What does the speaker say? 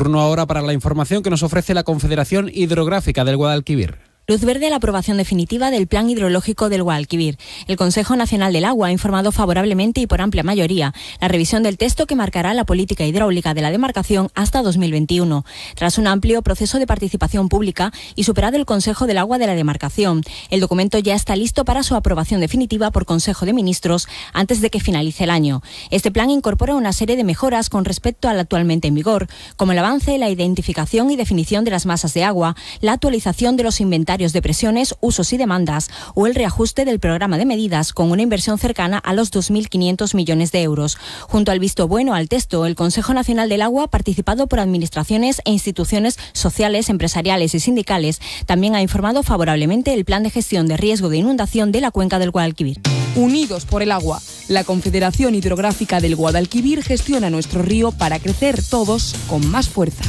Turno ahora para la información que nos ofrece la Confederación Hidrográfica del Guadalquivir. Luz verde a la aprobación definitiva del Plan Hidrológico del Guadalquivir. El Consejo Nacional del Agua ha informado favorablemente y por amplia mayoría la revisión del texto que marcará la política hidráulica de la demarcación hasta 2021, tras un amplio proceso de participación pública y superado el Consejo del Agua de la demarcación. El documento ya está listo para su aprobación definitiva por Consejo de Ministros antes de que finalice el año. Este plan incorpora una serie de mejoras con respecto al actualmente en vigor, como el avance, la identificación y definición de las masas de agua, la actualización de los inventarios de presiones, usos y demandas o el reajuste del programa de medidas con una inversión cercana a los 2.500 millones de euros. Junto al visto bueno al texto, el Consejo Nacional del Agua, participado por administraciones e instituciones sociales, empresariales y sindicales, también ha informado favorablemente el plan de gestión de riesgo de inundación de la cuenca del Guadalquivir. Unidos por el agua, la Confederación Hidrográfica del Guadalquivir gestiona nuestro río para crecer todos con más fuerza.